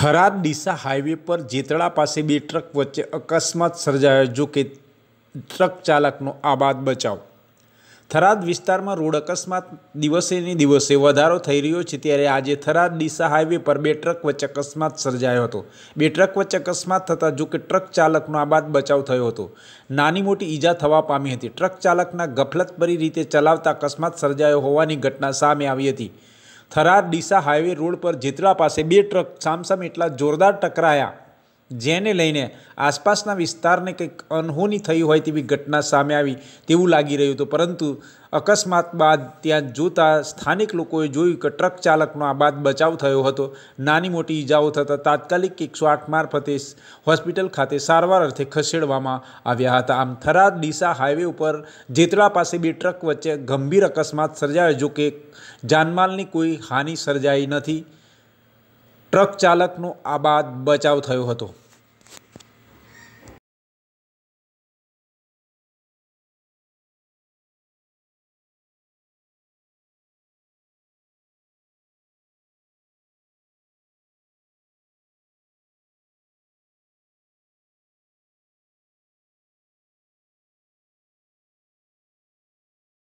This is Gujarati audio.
થરાદ ડીસા હાઈવે પર જેતળા પાસે બે ટ્રક વચ્ચે અકસ્માત સર્જાયો જો કે ટ્રક ચાલકનો આબાદ બચાવ થરાદ વિસ્તારમાં રોડ અકસ્માત દિવસેને દિવસે વધારો થઈ રહ્યો છે ત્યારે આજે થરાદ ડીસા હાઈવે પર બે ટ્રક વચ્ચે અકસ્માત સર્જાયો હતો બે ટ્રક વચ્ચે અકસ્માત થતાં જો કે ટ્રક ચાલકનો આબાદ બચાવ થયો હતો નાની મોટી ઈજા થવા પામી હતી ટ્રક ચાલકના ગફલતભરી રીતે ચલાવતા અકસ્માત સર્જાયો હોવાની ઘટના સામે આવી હતી થરાર ડીસા હાઈવે રોડ પર જેતલા પાસે બે ટ્રક સામસામ એટલા જોરદાર ટકરાયા જેને લઈને આસપાસના વિસ્તારને કંઈક અનહોની થઈ હોય તેવી ઘટના સામે આવી તેવું લાગી રહ્યું હતું પરંતુ અકસ્માત બાદ ત્યાં જોતા સ્થાનિક લોકોએ જોયું કે ટ્રક ચાલકનો આ બાદ બચાવ થયો હતો નાની મોટી ઈજાઓ થતાં તાત્કાલિક એકસો આઠ મારફતે હોસ્પિટલ ખાતે સારવાર અર્થે ખસેડવામાં આવ્યા હતા આમ થરાદ ડીસા હાઈવે ઉપર જેતળા પાસે બે ટ્રક વચ્ચે ગંભીર અકસ્માત સર્જાયો જો કે જાનમાલની કોઈ હાનિ સર્જાઈ નથી ટ્રક ચાલકનો આબાદ બચાવ થયો હતો